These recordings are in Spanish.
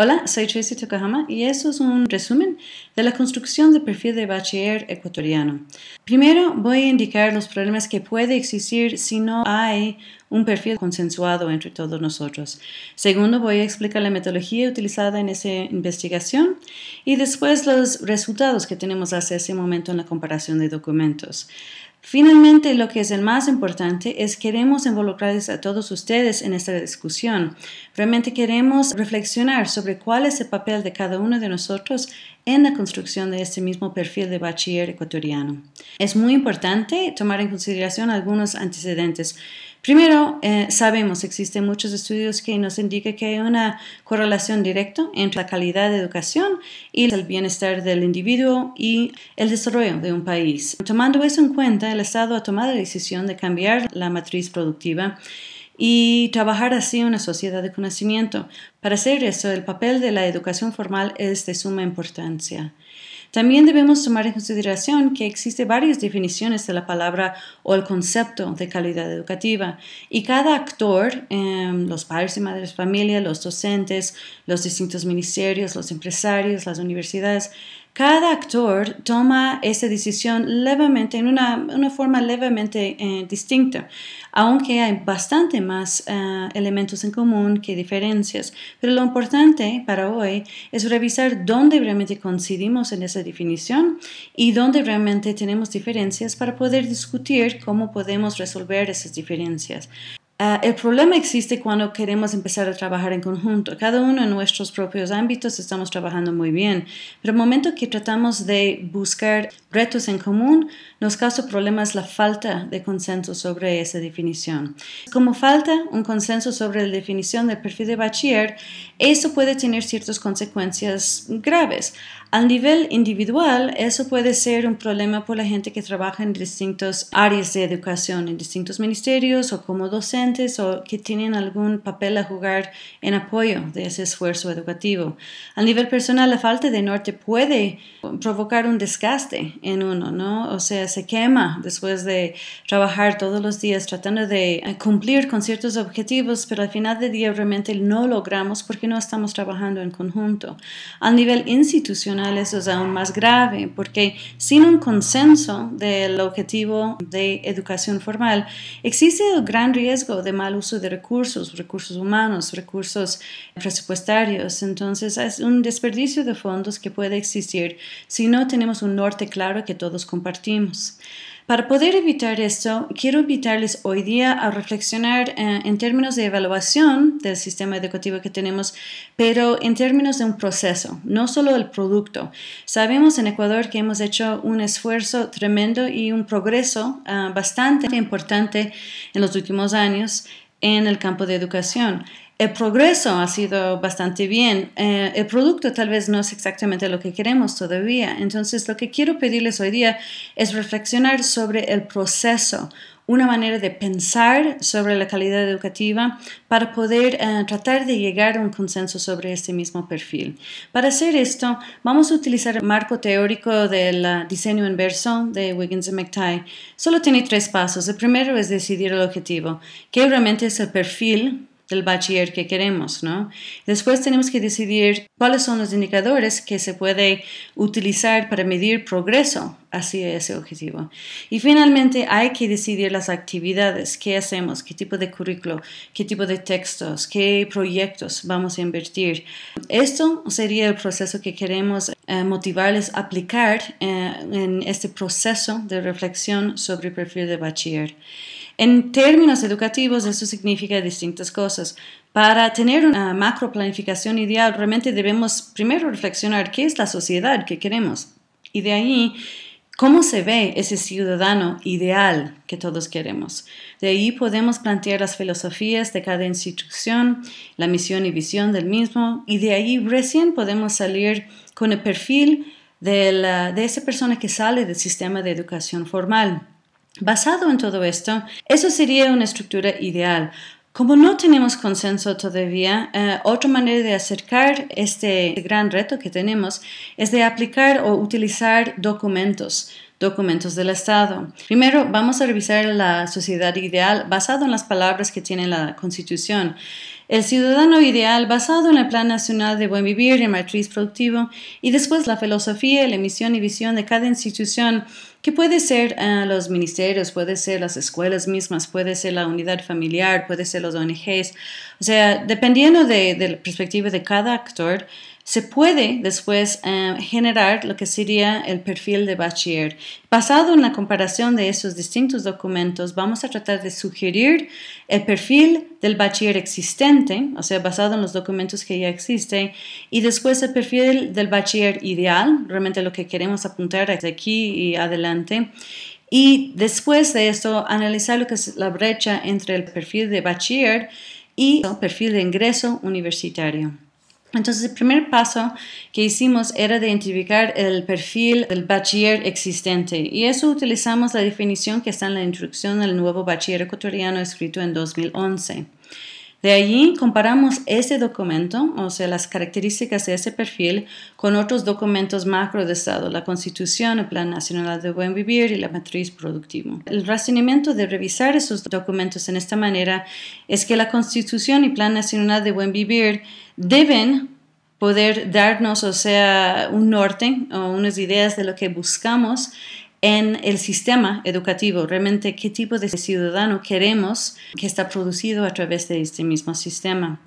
Hola, soy Tracy Takahama y eso es un resumen de la construcción del perfil de bachiller ecuatoriano. Primero voy a indicar los problemas que puede existir si no hay un perfil consensuado entre todos nosotros. Segundo, voy a explicar la metodología utilizada en esa investigación y después los resultados que tenemos hasta ese momento en la comparación de documentos. Finalmente, lo que es el más importante es queremos involucrarles a todos ustedes en esta discusión. Realmente queremos reflexionar sobre cuál es el papel de cada uno de nosotros en la construcción de este mismo perfil de bachiller ecuatoriano. Es muy importante tomar en consideración algunos antecedentes Primero, eh, sabemos, existen muchos estudios que nos indican que hay una correlación directa entre la calidad de educación y el bienestar del individuo y el desarrollo de un país. Tomando eso en cuenta, el Estado ha tomado la decisión de cambiar la matriz productiva y trabajar así una sociedad de conocimiento. Para hacer eso, el papel de la educación formal es de suma importancia. También debemos tomar en consideración que existe varias definiciones de la palabra o el concepto de calidad educativa y cada actor, em, los padres y madres de familia, los docentes, los distintos ministerios, los empresarios, las universidades, cada actor toma esa decisión levemente, en una, forma levemente eh, distinta, aunque hay bastante más eh, elementos en común que diferencias. Pero lo importante para hoy es revisar dónde realmente coincidimos en esa definición y dónde realmente tenemos diferencias para poder discutir cómo podemos resolver esas diferencias. Ah, el problema existe cuando queremos empezar a trabajar en conjunto. Cada uno en nuestros propios ámbitos estamos trabajando muy bien, pero el momento que tratamos de buscar retos en común, nos causa problemas la falta de consenso sobre esa definición. Como falta un consenso sobre la definición del perfil de bachiller, eso puede tener ciertas consecuencias graves. Al nivel individual, eso puede ser un problema por la gente que trabaja en distintas áreas de educación, en distintos ministerios o como docentes o que tienen algún papel a jugar en apoyo de ese esfuerzo educativo. A nivel personal, la falta de norte puede provocar un desgaste en uno, ¿no? O sea, se quema después de trabajar todos los días tratando de eh, cumplir con ciertos objetivos, pero al final del día realmente no logramos porque no estamos trabajando en conjunto. A nivel institucional, eso es aún más grave, porque sin un consenso del objetivo de educación formal, existe un gran riesgo de mal uso de recursos, recursos humanos, recursos presupuestarios. Entonces es un desperdicio de fondos que puede existir si no tenemos un norte claro que todos compartimos. Para poder evitar esto, quiero invitarles hoy día a reflexionar eh, en, términos de evaluación del sistema educativo que tenemos, pero en términos de un proceso, no solo el producto. Sabemos en Ecuador que hemos hecho un esfuerzo tremendo y un progreso ah, bastante importante en los últimos años en el campo de educación el progreso ha sido bastante bien. Eh, el producto tal vez no es exactamente lo que queremos todavía. Entonces, lo que quiero pedirles hoy día es reflexionar sobre el proceso, una manera de pensar sobre la calidad educativa para poder eh, tratar de llegar a un consenso sobre este mismo perfil. Para hacer esto, vamos a utilizar el marco teórico del ah, diseño inverso de Wiggins y McTighe. Solo tiene tres pasos. El primero es decidir el objetivo, que realmente es el perfil del bachiller que queremos, ¿no? Después tenemos que decidir cuáles son los indicadores que se puede utilizar para medir progreso hacia ese objetivo. Y finalmente hay que decidir las actividades, qué hacemos, qué tipo de currículo, qué tipo de textos, qué proyectos vamos a invertir. Esto sería el proceso que queremos eh, motivarles a aplicar eh, en este proceso de reflexión sobre el perfil de bachiller. En términos educativos, eso significa distintas cosas. Para tener una macro planificación ideal, realmente debemos primero reflexionar qué es la sociedad que queremos y de ahí cómo se ve ese ciudadano ideal que todos queremos. De ahí podemos plantear las filosofías de cada institución, la misión y visión del mismo y de ahí recién podemos salir con el perfil de, de esa persona que sale del sistema de educación formal. Basado en todo esto, eso sería una estructura ideal. Como no tenemos consenso todavía, eh, otra manera de acercar este gran reto que tenemos es de aplicar o utilizar documentos documentos del Estado. Primero, vamos a revisar la sociedad ideal basado en las palabras que tiene la Constitución. El ciudadano ideal basado en el Plan Nacional de Buen Vivir y Matriz Productivo y después la filosofía, la misión y visión de cada institución que puede ser eh, los ministerios, puede ser las escuelas mismas, puede ser la unidad familiar, puede ser los ONGs. O sea, dependiendo de, de la perspectiva de cada actor, se puede después eh, generar lo que sería el perfil de bachiller. Basado en la comparación de esos distintos documentos, vamos a tratar de sugerir el perfil del bachiller existente, o sea, basado en los documentos que ya existen, y después el perfil del bachiller ideal, realmente lo que queremos apuntar es aquí y adelante. Y después de esto, analizar lo que es la brecha entre el perfil de bachiller y el perfil de ingreso universitario. Entonces, el primer paso que hicimos era identificar el perfil del bachiller existente y eso utilizamos la definición que está en la introducción del nuevo bachiller ecuatoriano escrito en 2011. De allí comparamos ese documento, o sea, las características de ese perfil, con otros documentos macro de Estado, la Constitución, el Plan Nacional de Buen Vivir y la matriz productiva. El razonamiento de revisar esos documentos en esta manera es que la Constitución y Plan Nacional de Buen Vivir deben poder darnos, o sea, un norte o unas ideas de lo que buscamos en el sistema educativo, realmente qué tipo de ciudadano queremos que está producido a través de este mismo sistema.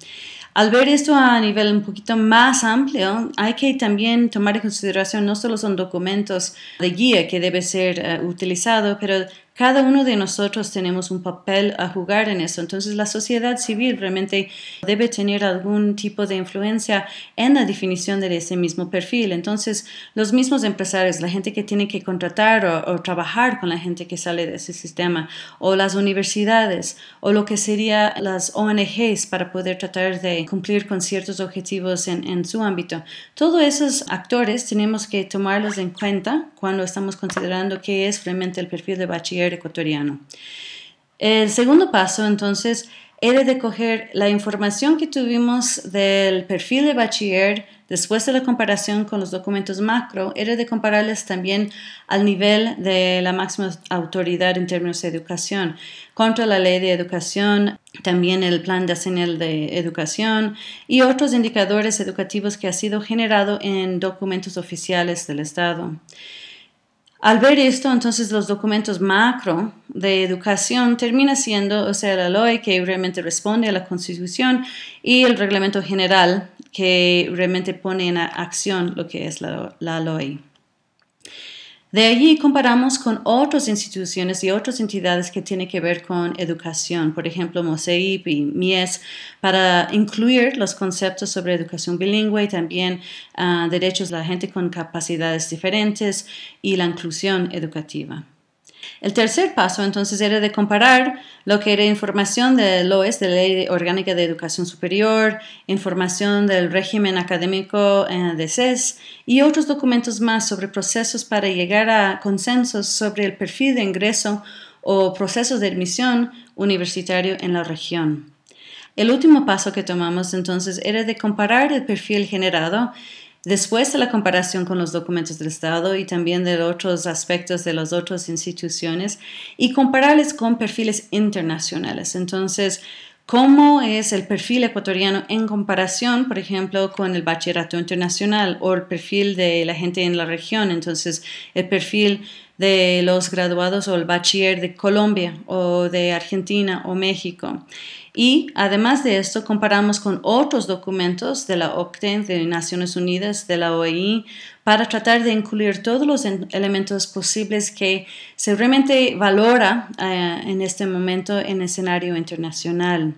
Al ver esto a nivel un poquito más amplio, hay que también tomar en consideración no solo son documentos de guía que debe ser eh, utilizado, pero cada uno de nosotros tenemos un papel a jugar en eso. Entonces la sociedad civil realmente debe tener algún tipo de influencia en la definición de ese mismo perfil. Entonces los mismos empresarios, la gente que tiene que contratar o, trabajar con la gente que sale de ese sistema, o las universidades, o lo que serían las ONGs para poder tratar de cumplir con ciertos objetivos en, en su ámbito. Todos esos actores tenemos que tomarlos en cuenta cuando estamos considerando qué es realmente el perfil de bachiller ecuatoriano. El segundo paso, entonces, era de coger la información que tuvimos del perfil de bachiller después de la comparación con los documentos macro, era de compararles también al nivel de la máxima autoridad en términos de educación, contra la ley de educación, también el plan de señal de educación y otros indicadores educativos que ha sido generado en documentos oficiales del Estado. Al ver esto, entonces los documentos macro de educación termina siendo, o sea, la LOE que realmente responde a la Constitución y el Reglamento General que realmente pone en acción lo que es la, la LOE. De allí comparamos con otras instituciones y otras entidades que tienen que ver con educación, por ejemplo, MOSEIP y MIES, para incluir los conceptos sobre educación bilingüe y también ah, derechos de la gente con capacidades diferentes y la inclusión educativa. El tercer paso entonces era de comparar lo que era información e de LOES, de Ley Orgánica de Educación Superior, información del régimen académico eh, de CES y otros documentos más sobre procesos para llegar a consensos sobre el perfil de ingreso o procesos de admisión universitario en la región. El último paso que tomamos entonces era de comparar el perfil generado Después de la comparación con los documentos del Estado y también de otros aspectos de las otras instituciones y compararles con perfiles internacionales. Entonces, ¿cómo es el perfil ecuatoriano en comparación, por ejemplo, con el bachillerato internacional o el perfil de la gente en la región? Entonces, el perfil de los graduados o el bachiller de Colombia o de Argentina o México. Y además de esto, comparamos con otros documentos de la OCDE, de Naciones Unidas, de la OEI, para tratar de incluir todos los elementos posibles que se realmente valora eh, en este momento en el escenario internacional.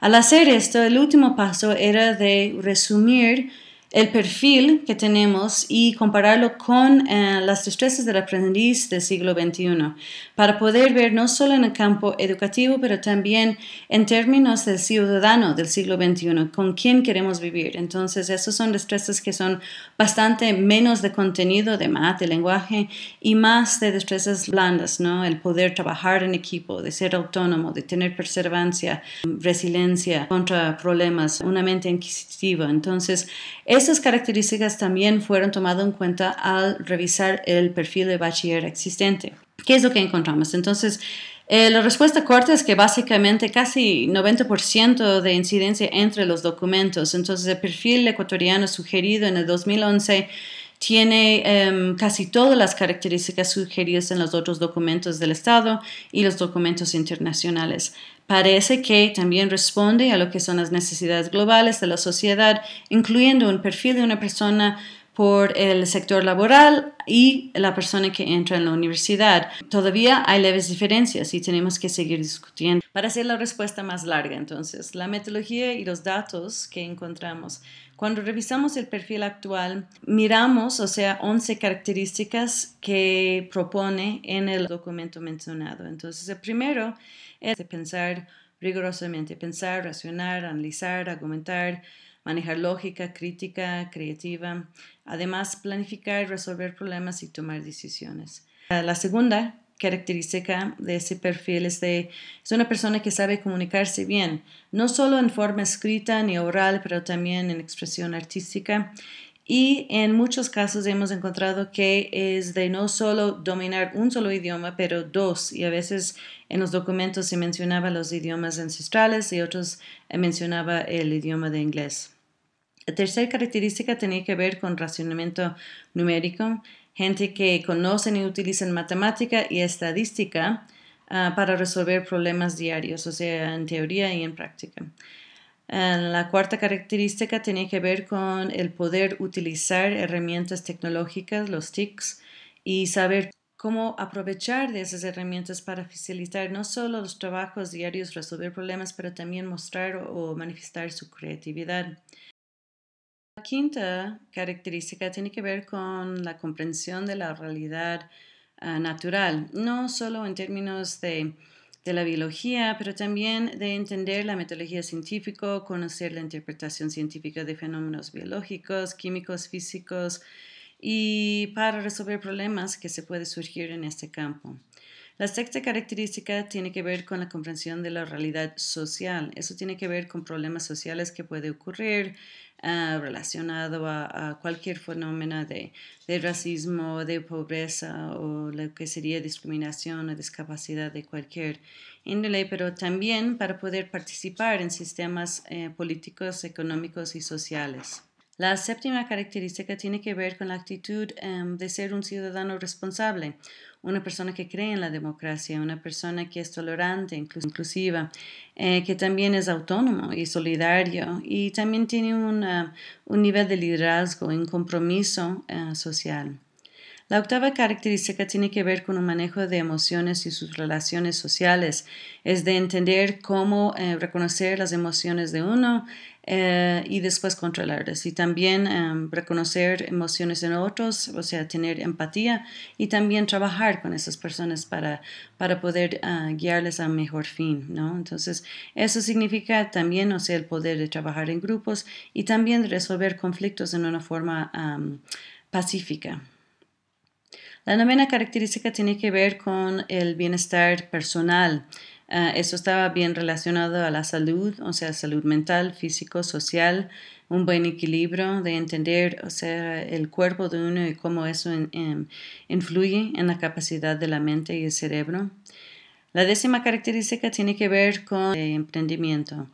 Al hacer esto, el último paso era de resumir el perfil que tenemos y compararlo con eh, las destrezas del aprendiz del siglo XXI, para poder ver no solo en el campo educativo, pero también en términos del ciudadano del siglo XXI, con quién queremos vivir. Entonces, esas son destrezas que son bastante menos de contenido, de math, de lenguaje, y más de destrezas blandas, ¿no? El poder trabajar en equipo, de ser autónomo, de tener perseverancia, resiliencia contra problemas, una mente inquisitiva. Entonces, esas características también fueron tomadas en cuenta al revisar el perfil de bachiller existente. ¿Qué es lo que encontramos? Entonces, eh, la respuesta corta es que básicamente casi 90% de incidencia entre los documentos. Entonces, el perfil ecuatoriano sugerido en el 2011 tiene em, casi todas las características sugeridas en los otros documentos del Estado y los documentos internacionales. Parece que también responde a lo que son las necesidades globales de la sociedad, incluyendo un perfil de una persona por el sector laboral y la persona que entra en la universidad. Todavía hay leves diferencias y tenemos que seguir discutiendo. Para hacer la respuesta más larga, entonces, la metodología y los datos que encontramos cuando revisamos el perfil actual, miramos, o sea, 11 características que propone en el documento mencionado. Entonces, el primero es pensar rigurosamente, pensar, racionar, analizar, argumentar, manejar lógica, crítica, creativa, además planificar, resolver problemas y tomar decisiones. La segunda característica de ese perfil es de es una persona que sabe comunicarse bien, no solo en forma escrita ni oral, pero también en expresión artística. Y en muchos casos hemos encontrado que es de no solo dominar un solo idioma, pero dos. Y a veces en los documentos se mencionaba los idiomas ancestrales y otros eh, mencionaba el idioma de inglés. La tercera característica tenía que ver con racionamiento numérico gente que conocen y utilizan matemática y estadística ah, para resolver problemas diarios, o sea, en teoría y en práctica. Ah, la cuarta característica tiene que ver con el poder utilizar herramientas tecnológicas, los TICs, y saber cómo aprovechar de esas herramientas para facilitar no solo los trabajos diarios, resolver problemas, pero también mostrar o manifestar su creatividad quinta característica tiene que ver con la comprensión de la realidad ah, natural, no solo en términos de, de, la biología, pero también de entender la metodología científica, conocer la interpretación científica de fenómenos biológicos, químicos, físicos y para resolver problemas que se pueden surgir en este campo. La sexta característica tiene que ver con la comprensión de la realidad social. Eso tiene que ver con problemas sociales que pueden ocurrir, Ah, relacionado a, cualquier fenómeno de, racismo, de pobreza o lo que sería discriminación o discapacidad de cualquier índole, pero también para poder participar en sistemas eh, políticos, económicos y sociales. La séptima característica tiene que ver con la actitud em, de ser un ciudadano responsable, una persona que cree en la democracia, una persona que es tolerante, inclusiva, eh, que también es autónomo y solidario y también tiene un nivel de liderazgo y un compromiso eh, social. La octava característica tiene que ver con un manejo de emociones y sus relaciones sociales. Es de entender cómo eh, reconocer las emociones de uno eh, y después controlarlas. Y también em, reconocer emociones en otros, o sea, tener empatía y también trabajar con esas personas para, poder ah, guiarles a mejor fin, ¿no? Entonces, eso significa también, o sea, el poder de trabajar en grupos y también resolver conflictos en una forma pacífica. La novena característica tiene que ver con el bienestar personal. Ah, eso estaba bien relacionado a la salud, o sea, salud mental, físico, social, un buen equilibrio de entender, o sea, el cuerpo de uno y cómo eso influye en la capacidad de la mente y el cerebro. La décima característica tiene que ver con el emprendimiento,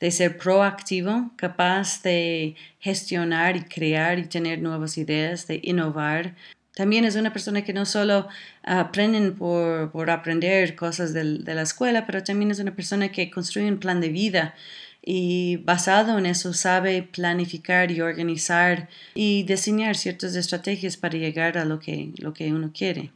de ser proactivo, capaz de gestionar y crear y tener nuevas ideas, de innovar, también es una persona que no solo aprenden por, aprender cosas de, la escuela, pero también es una persona que construye un plan de vida y basado en eso sabe planificar y organizar y diseñar ciertas estrategias para llegar a lo que, lo que uno quiere.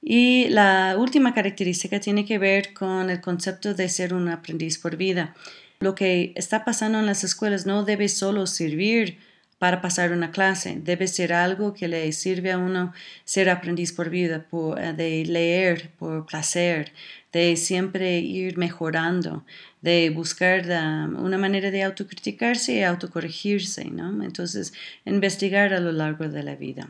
Y la última característica tiene que ver con el concepto de ser un aprendiz por vida. Lo que está pasando en las escuelas no debe solo servir para pasar una clase. Debe ser algo que le sirve a uno ser aprendiz por vida, eh, de leer por placer, de siempre ir mejorando, de buscar una manera de autocriticarse y autocorregirse, ¿no? Entonces, investigar a lo largo de la vida.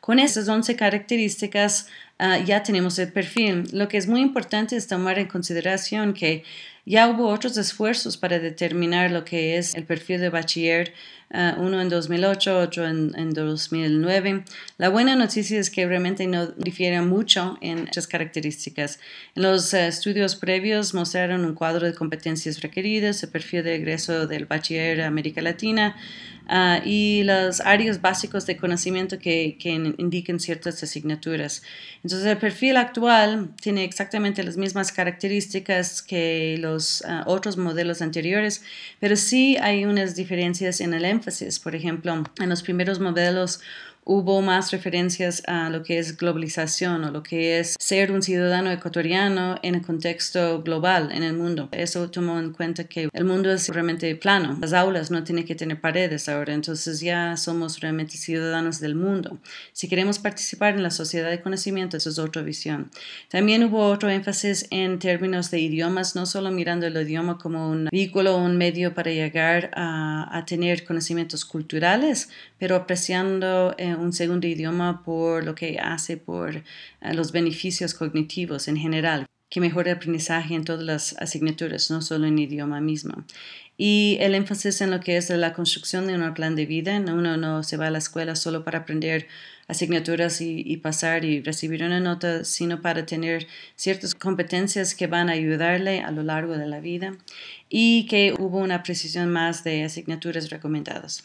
Con esas 11 características ah, ya tenemos el perfil. Lo que es muy importante es tomar en consideración que ya hubo otros esfuerzos para determinar lo que es el perfil de bachiller Ah, uno en 2008, otro en, 2009. La buena noticia es que realmente no difieren mucho en estas características. En los eh, estudios previos mostraron un cuadro de competencias requeridas, el perfil de egreso del bachiller de América Latina ah, y los áreas básicos de conocimiento que, indiquen ciertas asignaturas. Entonces, el perfil actual tiene exactamente las mismas características que los ah, otros modelos anteriores, pero sí hay unas diferencias en el énfasis, por ejemplo, en los primeros modelos hubo más referencias a lo que es globalización o lo que es ser un ciudadano ecuatoriano en el contexto global, en el mundo. Eso tomó en cuenta que el mundo es realmente plano, las aulas no tienen que tener paredes ahora, entonces ya somos realmente ciudadanos del mundo. Si queremos participar en la sociedad de conocimiento, eso es otra visión. También hubo otro énfasis en términos de idiomas, no solo mirando el idioma como un vehículo, un medio para llegar a tener conocimientos culturales, pero apreciando eh, un segundo idioma por lo que hace por eh, los beneficios cognitivos en general, que mejora el aprendizaje en todas las asignaturas, no solo en el idioma mismo. Y el énfasis en lo que es la construcción de un plan de vida, uno no se va a la escuela solo para aprender asignaturas y, pasar y recibir una nota, sino para tener ciertas competencias que van a ayudarle a lo largo de la vida y que hubo una precisión más de asignaturas recomendadas.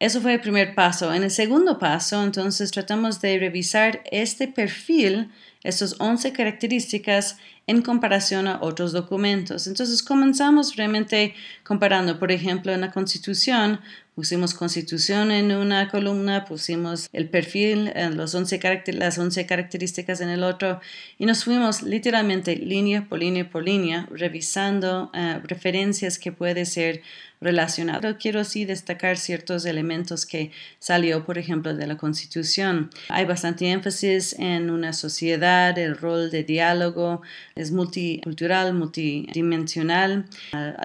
Eso fue el primer paso. En el segundo paso, entonces, tratamos de revisar este perfil, estas 11 características en comparación a otros documentos. Entonces comenzamos realmente comparando, por ejemplo, en la Constitución, pusimos Constitución en una columna, pusimos el perfil, eh, los 11 las 11 características en el otro, y nos fuimos literalmente línea por línea por línea, revisando eh, referencias que puede ser relacionado. Quiero sí destacar ciertos elementos que salió, por ejemplo, de la Constitución. Hay bastante énfasis en una sociedad, el rol de diálogo, es multicultural, multidimensional,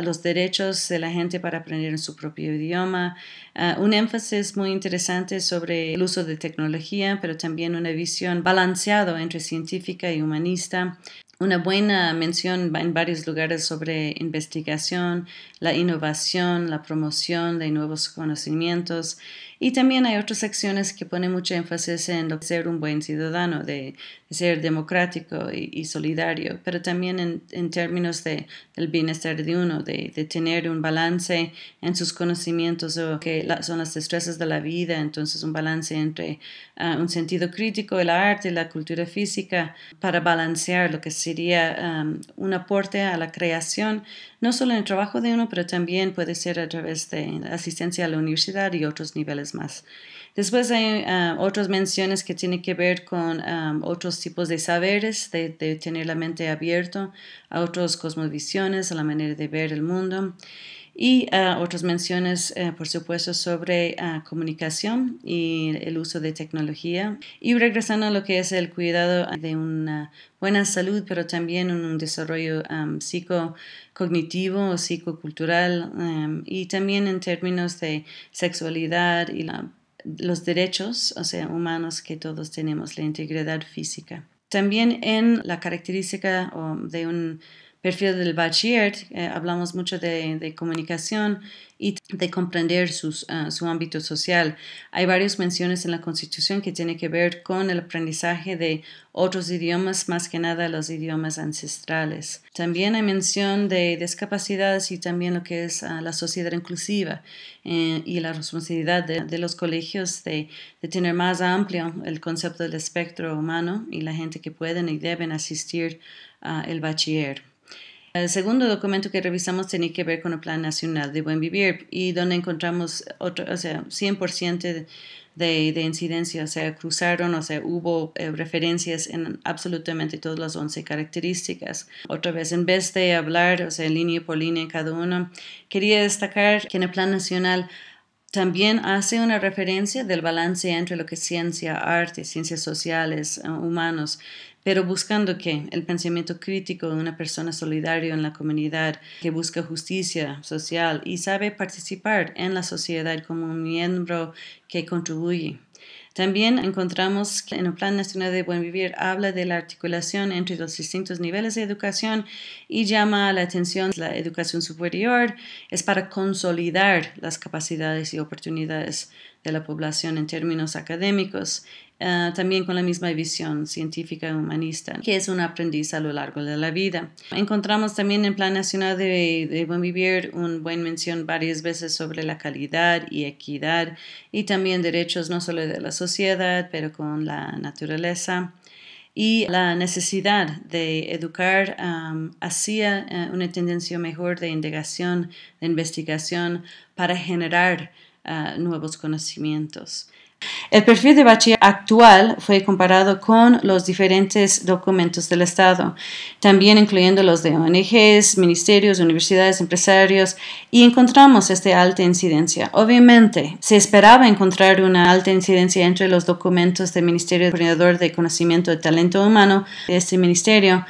los derechos de la gente para aprender en su propio idioma, un énfasis muy interesante sobre el uso de tecnología, pero también una visión balanceada entre científica y humanista, una buena mención en varios lugares sobre investigación, la innovación, la promoción de nuevos conocimientos y también hay otras secciones que ponen mucho énfasis en ser un buen ciudadano, de, ser democrático y, solidario, pero también en, términos de, del bienestar de uno, de, tener un balance en sus conocimientos o que son las destrezas de la vida, entonces un balance entre ah, un sentido crítico, el arte, y la cultura física, para balancear lo que es sería em, un aporte a la creación, no solo en el trabajo de uno, pero también puede ser a través de asistencia a la universidad y otros niveles más. Después hay em, otras menciones que tienen que ver con em, otros tipos de saberes, de, de tener la mente abierta a otras cosmovisiones, a la manera de ver el mundo y ah, otras menciones, eh, por supuesto, sobre ah, comunicación y el uso de tecnología. Y regresando a lo que es el cuidado de una buena salud, pero también un desarrollo psico psicocognitivo o psicocultural, em, y también en términos de sexualidad y la, los derechos, o sea, humanos que todos tenemos, la integridad física. También en la característica um, de un perfil del bachiller, eh, hablamos mucho de, comunicación y de comprender ah, su ámbito social. Hay varias menciones en la Constitución que tienen que ver con el aprendizaje de otros idiomas, más que nada los idiomas ancestrales. También hay mención de discapacidades y también lo que es ah, la sociedad inclusiva eh, y la responsabilidad de, los colegios de, tener más amplio el concepto del espectro humano y la gente que pueden y deben asistir al ah, bachiller. El segundo documento que revisamos tenía que ver con el Plan Nacional de Buen Vivir y donde encontramos otro, o sea, 100% de, de, incidencia, o sea, cruzaron, o sea, hubo eh, referencias en absolutamente todas las 11 características. Otra vez, en vez de hablar, o sea, línea por línea en cada uno, quería destacar que en el Plan Nacional también hace una referencia del balance entre lo que es ciencia, arte, ciencias sociales, eh, humanos, pero buscando que el pensamiento crítico de una persona solidaria en la comunidad que busca justicia social y sabe participar en la sociedad como un miembro que contribuye también encontramos que en el Plan Nacional de Buen Vivir habla de la articulación entre los distintos niveles de educación y llama la atención la educación superior es para consolidar las capacidades y oportunidades de la población en términos académicos, eh, también con la misma visión científica y humanista, que es un aprendiz a lo largo de la vida. Encontramos también en Plan Nacional de, Buen Vivir un buen mención varias veces sobre la calidad y equidad y también derechos no solo de la sociedad, pero con la naturaleza y la necesidad de educar hacia eh, una tendencia mejor de indagación, de investigación para generar nuevos conocimientos. El perfil de bachiller actual fue comparado con los diferentes documentos del Estado, también incluyendo los de ONGs, ministerios, universidades, empresarios, y encontramos esta alta incidencia. Obviamente, se esperaba encontrar una alta incidencia entre los documentos del Ministerio de de Conocimiento de Talento Humano de este ministerio,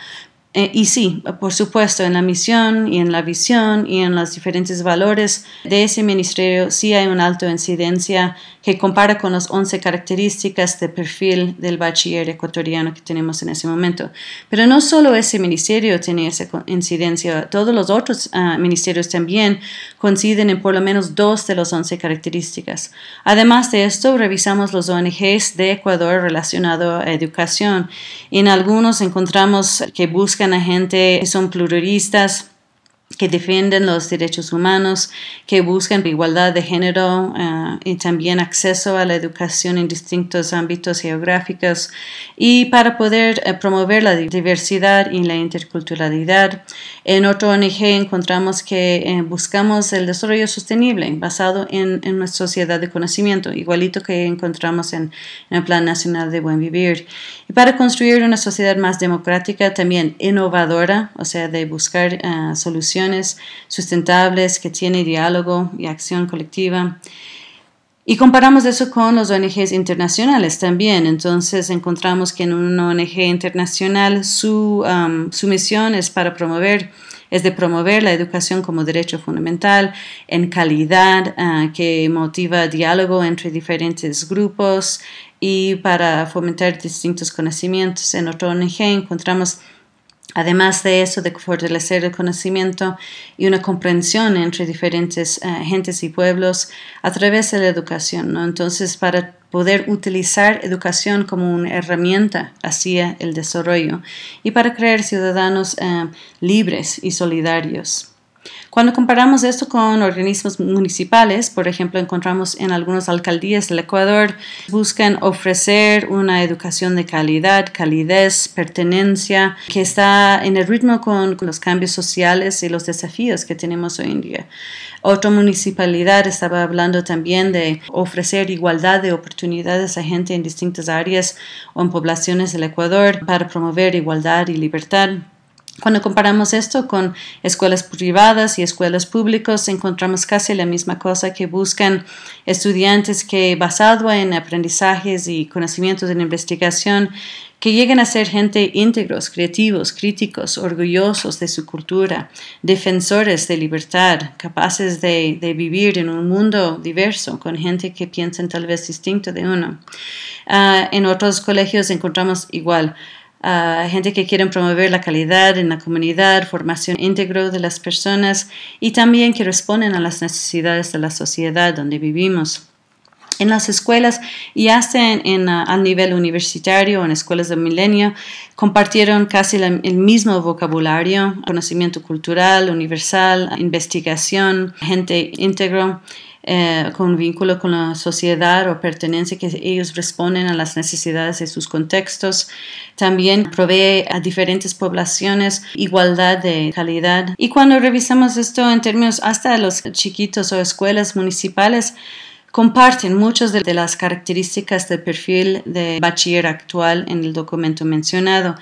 eh, y sí, por supuesto, en la misión y en la visión y en los diferentes valores de ese ministerio sí hay una alta incidencia que compara con las 11 características de perfil del bachiller ecuatoriano que tenemos en ese momento. Pero no solo ese ministerio tiene esa incidencia, todos los otros ah, ministerios también coinciden en por lo menos dos de las 11 características. Además de esto, revisamos los ONGs de Ecuador relacionado a educación. En algunos encontramos que buscan a gente son pluralistas que defienden los derechos humanos, que buscan igualdad de género eh, y también acceso a la educación en distintos ámbitos geográficos y para poder eh, promover la diversidad y la interculturalidad. En otro ONG encontramos que eh, buscamos el desarrollo sostenible basado en, una sociedad de conocimiento, igualito que encontramos en, el Plan Nacional de Buen Vivir. Y para construir una sociedad más democrática, también innovadora, o sea, de buscar soluciones sustentables, que tiene diálogo y acción colectiva. Y comparamos eso con los ONGs internacionales también. Entonces encontramos que en un ONG internacional su, um, su misión es para promover es de promover la educación como derecho fundamental en calidad ah, que motiva diálogo entre diferentes grupos y para fomentar distintos conocimientos. En otro ONG encontramos Además de eso, de fortalecer el conocimiento y una comprensión entre diferentes eh, gentes y pueblos a través de la educación. Entonces, para poder utilizar educación como una herramienta hacia el desarrollo y para crear ciudadanos eh, libres y solidarios. Cuando comparamos esto con organismos municipales, por ejemplo, encontramos en algunas alcaldías del Ecuador, buscan ofrecer una educación de calidad, calidez, pertenencia, que está en el ritmo con los cambios sociales y los desafíos que tenemos hoy en día. Otra municipalidad estaba hablando también de ofrecer igualdad de oportunidades a gente en distintas áreas o en poblaciones del Ecuador para promover igualdad y libertad. Cuando comparamos esto con escuelas privadas y escuelas públicas, encontramos casi la misma cosa que buscan estudiantes que, basado en aprendizajes y conocimientos en investigación, que lleguen a ser gente íntegros, creativos, críticos, orgullosos de su cultura, defensores de libertad, capaces de, vivir en un mundo diverso, con gente que piensa tal vez distinto de uno. Ah, en otros colegios encontramos igual gente que quieren promover la calidad en la comunidad, formación íntegro de las personas y también que responden a las necesidades de la sociedad donde vivimos en las escuelas y hasta en, a nivel universitario, en escuelas de milenio, compartieron casi el mismo vocabulario, conocimiento cultural, universal, investigación, gente íntegro. Eh, con vínculo con la sociedad o pertenencia, que ellos responden a las necesidades de sus contextos. También provee a diferentes poblaciones igualdad de calidad. Y cuando revisamos esto en términos hasta de los chiquitos o escuelas municipales, comparten muchas de las características del perfil de bachiller actual en el documento mencionado.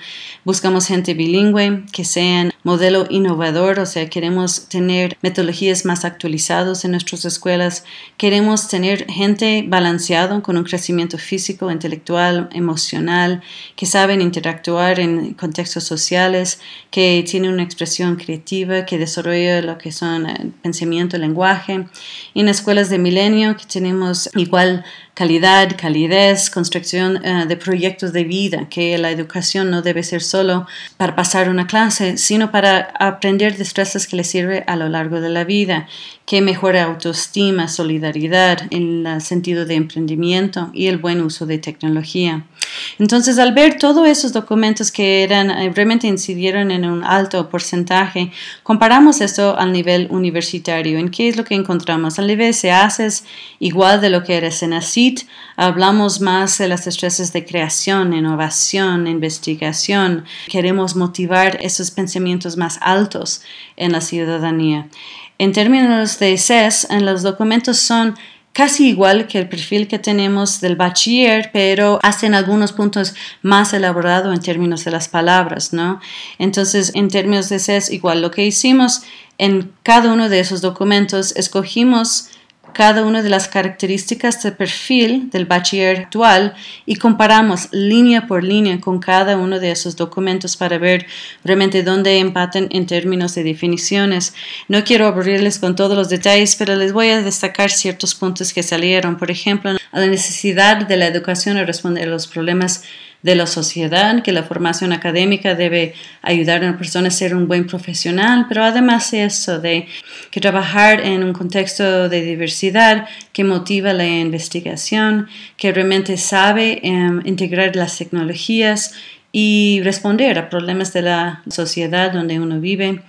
Buscamos gente bilingüe, que sean modelo innovador, o sea, queremos tener metodologías más actualizadas en nuestras escuelas, queremos tener gente balanceado con un crecimiento físico, intelectual, emocional, que saben interactuar en contextos sociales, que tiene una expresión creativa, que desarrolla lo que son eh, pensamiento, lenguaje, en escuelas de milenio que tenemos igual calidad, calidez, construcción eh, de proyectos de vida, que la educación no debe ser solo para pasar una clase, sino para aprender destrezas que le sirve a lo largo de la vida, que mejora autoestima, solidaridad en el sentido de emprendimiento y el buen uso de tecnología. Entonces, al ver todos esos documentos que eran, eh, realmente incidieron en un alto porcentaje, comparamos esto al nivel universitario. ¿En qué es lo que encontramos? Al nivel se es igual de lo que eres era CIT, Hablamos más de las destrezas de creación, innovación, investigación. Queremos motivar esos pensamientos más altos en la ciudadanía. En términos de SES, en los documentos son casi igual que el perfil que tenemos del bachiller, pero hacen algunos puntos más elaborado en términos de las palabras, ¿no? Entonces, en términos de CES, igual lo que hicimos en cada uno de esos documentos, escogimos cada una de las características de perfil del bachiller actual y comparamos línea por línea con cada uno de esos documentos para ver realmente dónde empatan en términos de definiciones. No quiero aburrirles con todos los detalles, pero les voy a destacar ciertos puntos que salieron. Por ejemplo, a la necesidad de la educación a responder a los problemas de la sociedad, que la formación académica debe ayudar a una persona a ser un buen profesional, pero además eso de que trabajar en un contexto de diversidad que motiva la investigación, que realmente sabe em, integrar las tecnologías y responder a problemas de la sociedad donde uno vive.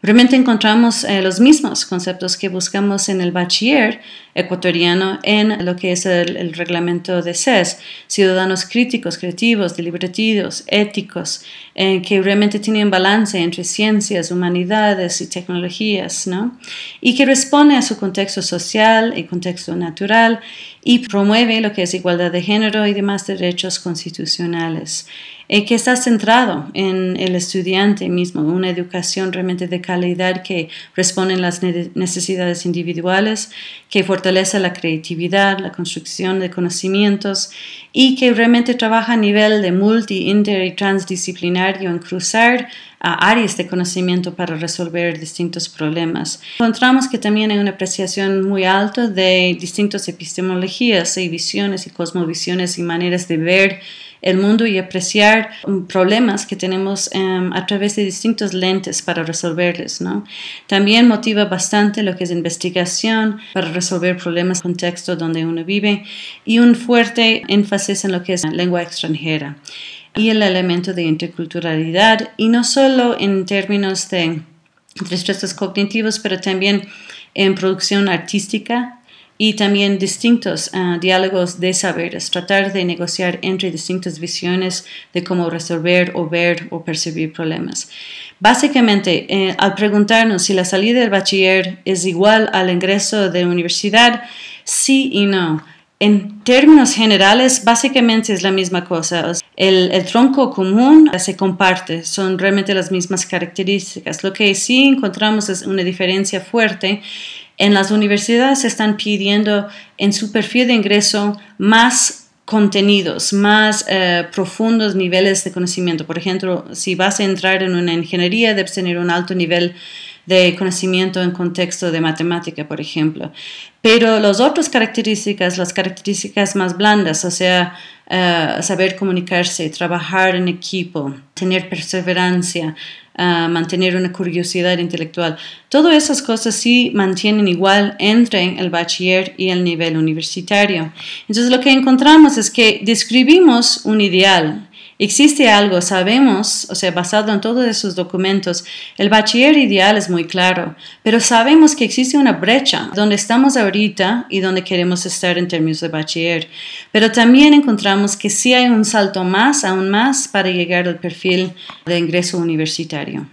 Realmente encontramos eh, los mismos conceptos que buscamos en el bachiller ecuatoriano en lo que es el, reglamento de CES, ciudadanos críticos, creativos, deliberativos, éticos, eh, que realmente tienen balance entre ciencias, humanidades y tecnologías, ¿no? Y que responde a su contexto social y contexto natural y promueve lo que es igualdad de género y demás derechos constitucionales. Eh, que está centrado en el estudiante mismo, una educación realmente de calidad que responde a las necesidades individuales, que fortalece la creatividad, la construcción de conocimientos y que realmente trabaja a nivel de multi, inter y transdisciplinario en cruzar áreas de conocimiento para resolver distintos problemas. Encontramos que también hay una apreciación muy alta de distintas epistemologías y visiones y cosmovisiones y maneras de ver el mundo y apreciar um, problemas que tenemos em, a través de distintos lentes para resolverlos. ¿no? También motiva bastante lo que es investigación para resolver problemas en contexto donde uno vive y un fuerte énfasis en lo que es la lengua extranjera y el elemento de interculturalidad y no solo en términos de respuestas cognitivas, pero también en producción artística y también distintos ah, diálogos de saberes, tratar de negociar entre distintas visiones de cómo resolver o ver o percibir problemas. Básicamente, eh, al preguntarnos si la salida del bachiller es igual al ingreso de la universidad, sí y no. En términos generales, básicamente es la misma cosa. El, el, tronco común se comparte, son realmente las mismas características. Lo que sí encontramos es una diferencia fuerte en las universidades están pidiendo en su perfil de ingreso más contenidos, más eh, profundos niveles de conocimiento. Por ejemplo, si vas a entrar en una ingeniería, debes tener un alto nivel de conocimiento en contexto de matemática, por ejemplo. Pero las otras características, las características más blandas, o sea, eh, saber comunicarse, trabajar en equipo, tener perseverancia, mantener una curiosidad intelectual. Todas esas cosas sí mantienen igual entre el bachiller y el nivel universitario. Entonces lo que encontramos es que describimos un ideal, Existe algo, sabemos, o sea, basado en todos esos documentos, el bachiller ideal es muy claro, pero sabemos que existe una brecha donde estamos ahorita y donde queremos estar en términos de bachiller, pero también encontramos que sí hay un salto más, aún más, para llegar al perfil de ingreso universitario.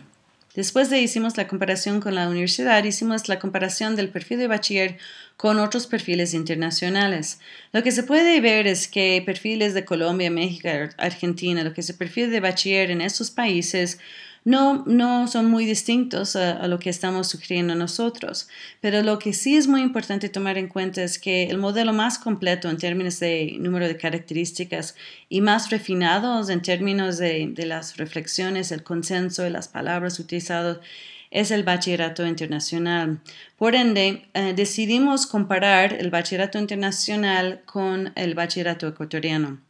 Después de hicimos la comparación con la universidad, hicimos la comparación del perfil de bachiller con otros perfiles internacionales. Lo que se puede ver es que perfiles de Colombia, México, Argentina, lo que es el perfil de bachiller en estos países no, son muy distintos a, lo que estamos sugiriendo nosotros, pero lo que sí es muy importante tomar en cuenta es que el modelo más completo en términos de número de características y más refinados en términos de, las reflexiones, el consenso y las palabras utilizadas es el bachillerato internacional. Por ende, eh, decidimos comparar el bachillerato internacional con el bachillerato ecuatoriano.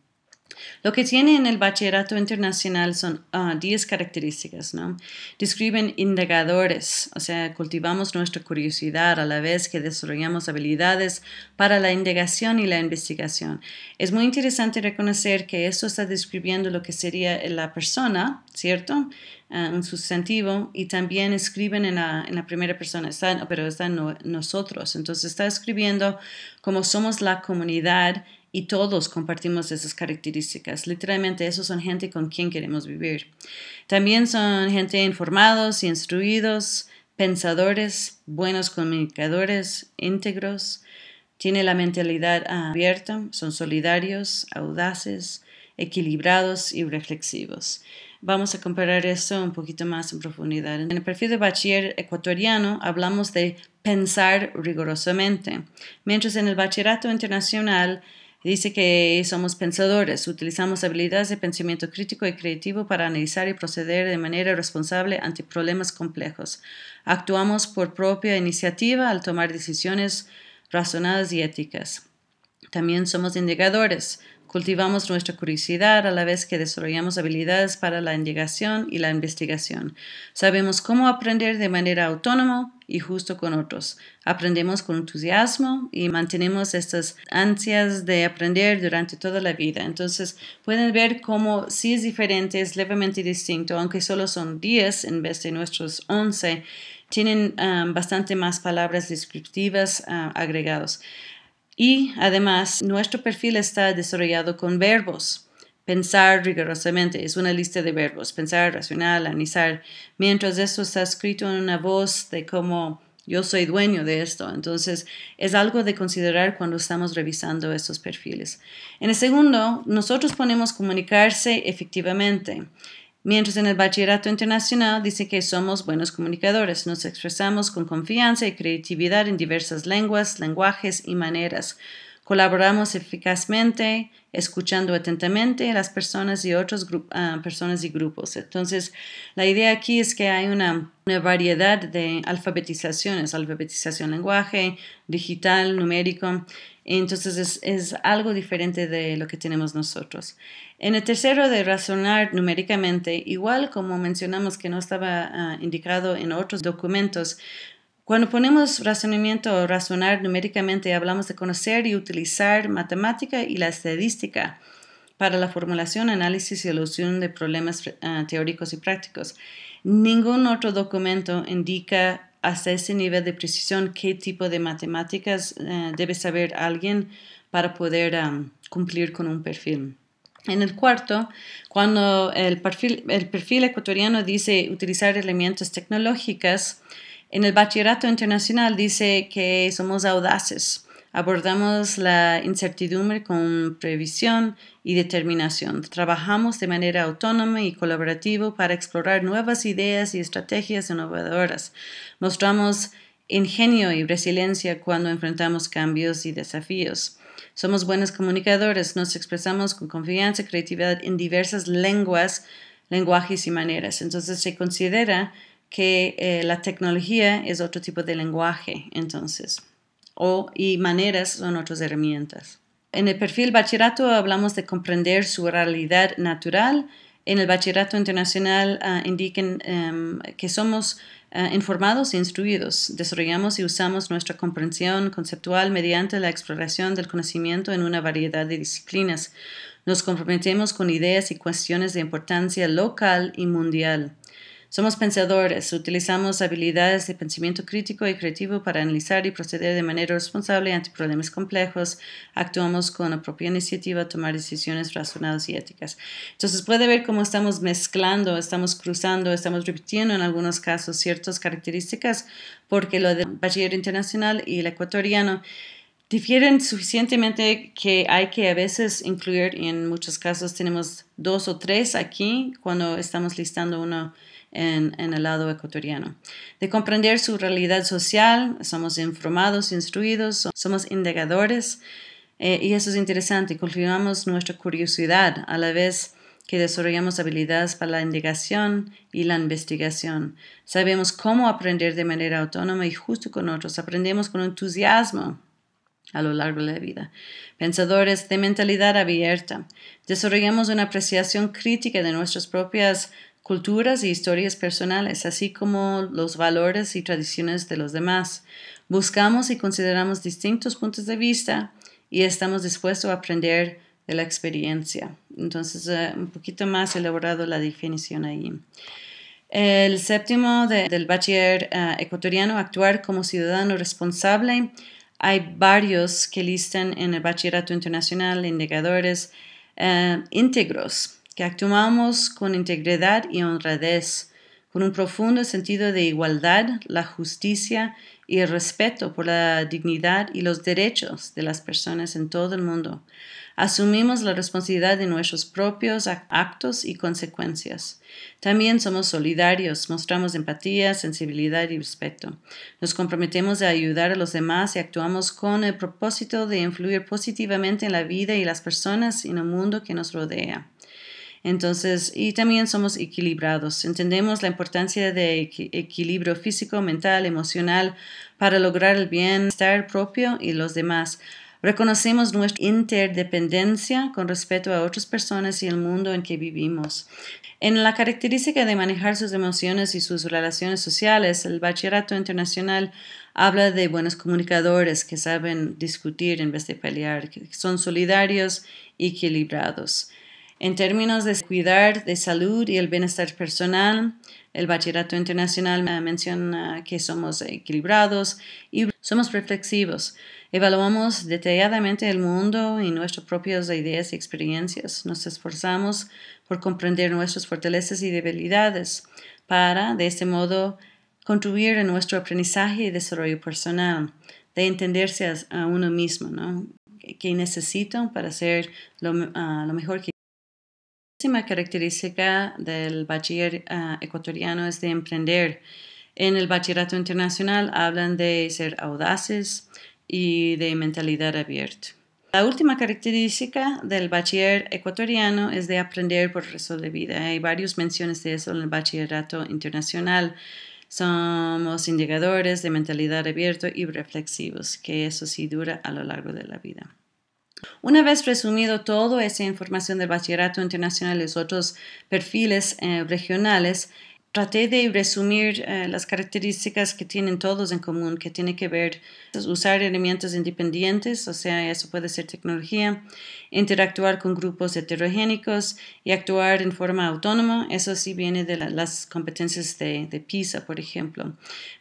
Lo que tiene en el bachillerato internacional son 10 ah, características, ¿no? Describen indagadores, o sea, cultivamos nuestra curiosidad a la vez que desarrollamos habilidades para la indagación y la investigación. Es muy interesante reconocer que esto está describiendo lo que sería la persona, ¿cierto? un ah, sustantivo y también escriben en la, en la primera persona, pero está nosotros. Entonces está escribiendo cómo somos la comunidad y todos compartimos esas características. Literalmente, esos son gente con quien queremos vivir. También son gente informados y instruidos, pensadores, buenos comunicadores, íntegros, tiene la mentalidad abierta, son solidarios, audaces, equilibrados y reflexivos. Vamos a comparar eso un poquito más en profundidad. En el perfil de bachiller ecuatoriano hablamos de pensar rigurosamente, mientras en el bachillerato internacional Dice que somos pensadores, utilizamos habilidades de pensamiento crítico y creativo para analizar y proceder de manera responsable ante problemas complejos. Actuamos por propia iniciativa al tomar decisiones razonadas y éticas. También somos indicadores. Cultivamos nuestra curiosidad a la vez que desarrollamos habilidades para la indagación y la investigación. Sabemos cómo aprender de manera autónoma y justo con otros. Aprendemos con entusiasmo y mantenemos estas ansias de aprender durante toda la vida. Entonces pueden ver cómo si es diferente, es levemente distinto, aunque solo son 10 en vez de nuestros 11, tienen ah, bastante más palabras descriptivas ah, agregados. Y además, nuestro perfil está desarrollado con verbos. Pensar rigurosamente es una lista de verbos. Pensar, racional, analizar. Mientras eso está escrito en una voz de cómo yo soy dueño de esto. Entonces, es algo de considerar cuando estamos revisando estos perfiles. En el segundo, nosotros ponemos comunicarse efectivamente. Mientras en el bachillerato internacional dice que somos buenos comunicadores, nos expresamos con confianza y creatividad en diversas lenguas, lenguajes y maneras. Colaboramos eficazmente, escuchando atentamente a las personas y otros personas y grupos. Entonces, la idea aquí es que hay una, una variedad de alfabetizaciones, alfabetización lenguaje, digital, numérico, entonces es, algo diferente de lo que tenemos nosotros. En el tercero de razonar numéricamente, igual como mencionamos que no estaba ah, indicado en otros documentos, cuando ponemos razonamiento o razonar numéricamente, hablamos de conocer y utilizar matemática y la estadística para la formulación, análisis y solución de problemas ah, teóricos y prácticos. Ningún otro documento indica hasta ese nivel de precisión qué tipo de matemáticas eh, debe saber alguien para poder cumplir con un perfil. En el cuarto, cuando el perfil, ecuatoriano dice utilizar elementos tecnológicos, en el bachillerato internacional dice que somos audaces Abordamos la incertidumbre con previsión y determinación. Trabajamos de manera autónoma y colaborativa para explorar nuevas ideas y estrategias innovadoras. Mostramos ingenio y resiliencia cuando enfrentamos cambios y desafíos. Somos buenos comunicadores, nos expresamos con confianza y creatividad en diversas lenguas, lenguajes y maneras. Entonces se considera que eh, la tecnología es otro tipo de lenguaje. Entonces o, y maneras son otras herramientas. En el perfil bachillerato hablamos de comprender su realidad natural. En el bachillerato internacional ah, indiquen em, que somos ah, informados e instruidos. Desarrollamos y usamos nuestra comprensión conceptual mediante la exploración del conocimiento en una variedad de disciplinas. Nos comprometemos con ideas y cuestiones de importancia local y mundial. Somos pensadores, utilizamos habilidades de pensamiento crítico y creativo para analizar y proceder de manera responsable ante problemas complejos, actuamos con la propia iniciativa, tomar decisiones razonadas y éticas. Entonces puede ver cómo estamos mezclando, estamos cruzando, estamos repitiendo en algunos casos ciertas características, porque lo del bachiller internacional y el ecuatoriano difieren suficientemente que hay que a veces incluir, y en muchos casos tenemos dos o tres aquí cuando estamos listando uno en, el lado ecuatoriano. De comprender su realidad social, somos informados, instruidos, somos indagadores eh, y eso es interesante, cultivamos nuestra curiosidad a la vez que desarrollamos habilidades para la indagación y la investigación. Sabemos cómo aprender de manera autónoma y justo con otros. Aprendemos con entusiasmo a lo largo de la vida. Pensadores de mentalidad abierta. Desarrollamos una apreciación crítica de nuestras propias culturas y historias personales, así como los valores y tradiciones de los demás. Buscamos y consideramos distintos puntos de vista y estamos dispuestos a aprender de la experiencia. Entonces, eh, un poquito más elaborado la definición ahí. El séptimo del bachiller eh, ecuatoriano, actuar como ciudadano responsable. Hay varios que listan en el bachillerato internacional indicadores eh, íntegros que actuamos con integridad y honradez, con un profundo sentido de igualdad, la justicia y el respeto por la dignidad y los derechos de las personas en todo el mundo. Asumimos la responsabilidad de nuestros propios actos y consecuencias. También somos solidarios, mostramos empatía, sensibilidad y respeto. Nos comprometemos a ayudar a los demás y actuamos con el propósito de influir positivamente en la vida y las personas en el mundo que nos rodea. Entonces, y también somos equilibrados. Entendemos la importancia de equilibrio físico, mental, emocional para lograr el bienestar propio y los demás. Reconocemos nuestra interdependencia con respecto a otras personas y el mundo en que vivimos. En la característica de manejar sus emociones y sus relaciones sociales, el Bachillerato Internacional habla de buenos comunicadores que saben discutir en vez de pelear, que son solidarios y equilibrados. En términos de cuidar de salud y el bienestar personal, el Bachillerato Internacional menciona que somos equilibrados y somos reflexivos. Evaluamos detalladamente el mundo y nuestras propias ideas y experiencias. Nos esforzamos por comprender nuestras fortalezas y debilidades para, de este modo, contribuir en nuestro aprendizaje y desarrollo personal, de entenderse a uno mismo, ¿no? Qué necesitan para ser lo, ah, lo mejor que última característica del bachiller ah, ecuatoriano es de emprender. En el bachillerato internacional hablan de ser audaces y de mentalidad abierta. La última característica del bachiller ecuatoriano es de aprender por el resto de vida. Hay varias menciones de eso en el bachillerato internacional. Somos indicadores de mentalidad abierta y reflexivos, que eso sí dura a lo largo de la vida. Una vez resumido toda esa información del Bachillerato Internacional y los otros perfiles eh, regionales, traté de resumir eh, las características que tienen todos en común, que tiene que ver pues, usar elementos independientes, o sea, eso puede ser tecnología, interactuar con grupos heterogénicos y actuar en forma autónoma, eso sí viene de las competencias de, de, PISA, por ejemplo,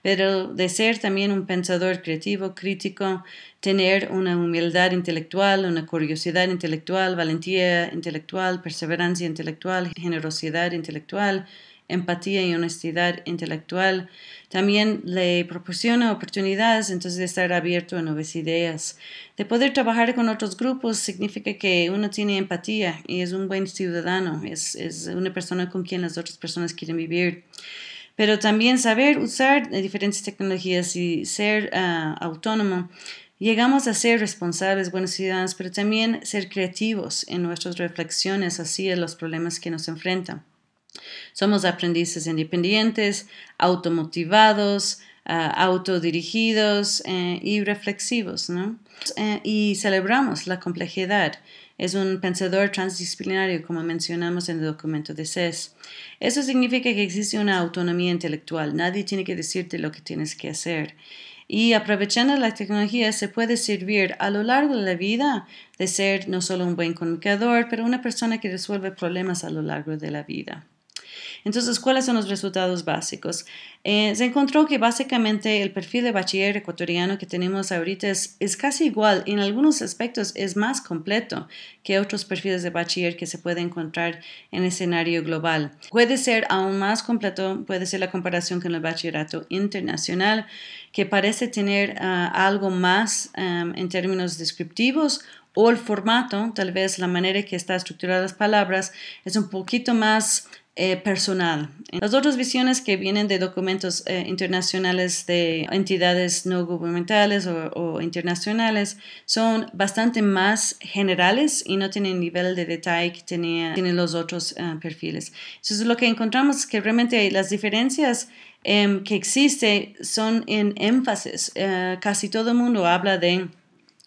pero de ser también un pensador creativo, crítico, tener una humildad intelectual, una curiosidad intelectual, valentía intelectual, perseverancia intelectual, generosidad intelectual, empatía y honestidad intelectual. También le proporciona oportunidades entonces de estar abierto a nuevas ideas. De poder trabajar con otros grupos significa que uno tiene empatía y es un buen ciudadano, es, una persona con quien las otras personas quieren vivir pero también saber usar diferentes tecnologías y ser ah, autónomo. Llegamos a ser responsables, buenos ciudadanos, pero también ser creativos en nuestras reflexiones hacia los problemas que nos enfrentan. Somos aprendices independientes, automotivados, ah, autodirigidos eh, y reflexivos, ¿no? Eh, y celebramos la complejidad. Es un pensador transdisciplinario, como mencionamos en el documento de CES. Eso significa que existe una autonomía intelectual. Nadie tiene que decirte lo que tienes que hacer. Y aprovechando la tecnología se puede servir a lo largo de la vida de ser no solo un buen comunicador, pero una persona que resuelve problemas a lo largo de la vida. Entonces, ¿cuáles son los resultados básicos? Eh, se encontró que básicamente el perfil de bachiller ecuatoriano que tenemos ahorita es, casi igual, en algunos aspectos es más completo que otros perfiles de bachiller que se puede encontrar en escenario global. Puede ser aún más completo, puede ser la comparación con el bachillerato internacional, que parece tener ah, algo más em, en términos descriptivos o el formato, tal vez la manera que está estructurada las palabras, es un poquito más eh, personal. Las otras visiones que vienen de documentos eh, internacionales de entidades no gubernamentales o, internacionales son bastante más generales y no tienen el nivel de detalle que tienen los otros eh, perfiles. Entonces lo que encontramos es que realmente las diferencias em, que existen son en énfasis. casi todo el mundo habla de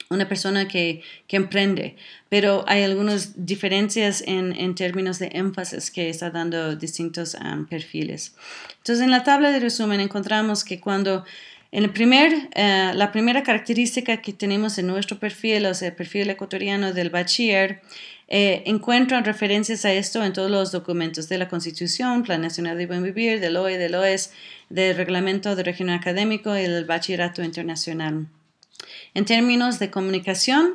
una persona que, que, emprende, pero hay algunas diferencias en, en, términos de énfasis que está dando distintos um, perfiles. Entonces, en la tabla de resumen encontramos que cuando en el primer, eh, la primera característica que tenemos en nuestro perfil, o sea, el perfil ecuatoriano del bachiller, eh, encuentran referencias a esto en todos los documentos de la Constitución, Plan Nacional de Buen Vivir, del OE, del OES, del Reglamento de Régimen Académico y del Bachillerato Internacional. En términos de comunicación,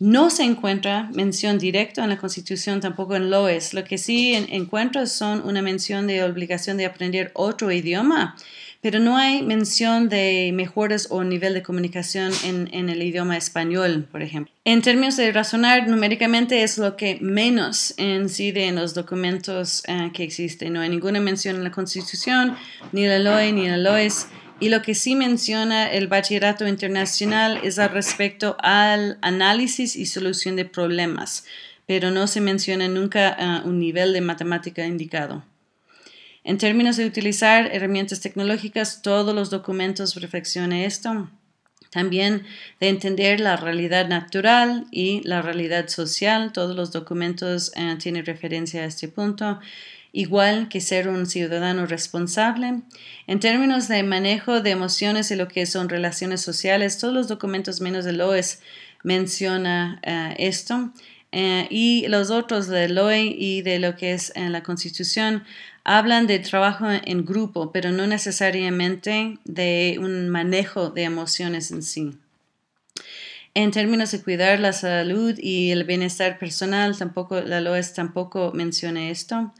no se encuentra mención directa en la Constitución, tampoco en LOES. Lo que sí encuentro son una mención de obligación de aprender otro idioma, pero no hay mención de mejoras o nivel de comunicación en, el idioma español, por ejemplo. En términos de razonar numéricamente es lo que menos incide en los documentos eh, que existen. No hay ninguna mención en la Constitución, ni en la LOE, ni la LOES. Y lo que sí menciona el bachillerato internacional es al respecto al análisis y solución de problemas, pero no se menciona nunca ah, un nivel de matemática indicado. En términos de utilizar herramientas tecnológicas, todos los documentos reflexionan esto. También de entender la realidad natural y la realidad social. Todos los documentos tiene ah, tienen referencia a este punto igual que ser un ciudadano responsable. En términos de manejo de emociones y lo que son relaciones sociales, todos los documentos menos el OES menciona eh, esto. Eh, y los otros de LOE y de lo que es en eh, la Constitución hablan de trabajo en grupo, pero no necesariamente de un manejo de emociones en sí. En términos de cuidar la salud y el bienestar personal, tampoco la LOE tampoco menciona esto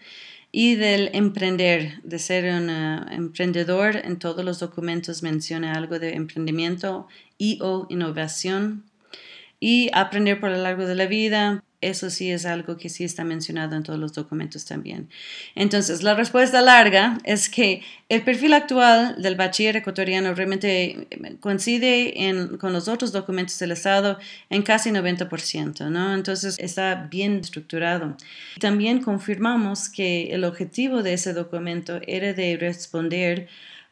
y del emprender, de ser un emprendedor. En todos los documentos menciona algo de emprendimiento y o innovación. Y aprender por lo largo de la vida, eso sí es algo que sí está mencionado en todos los documentos también. Entonces, la respuesta larga es que el perfil actual del bachiller ecuatoriano realmente eh, coincide con los otros documentos del Estado en casi 90%, ¿no? Entonces, está bien estructurado. También confirmamos que el objetivo de ese documento era de responder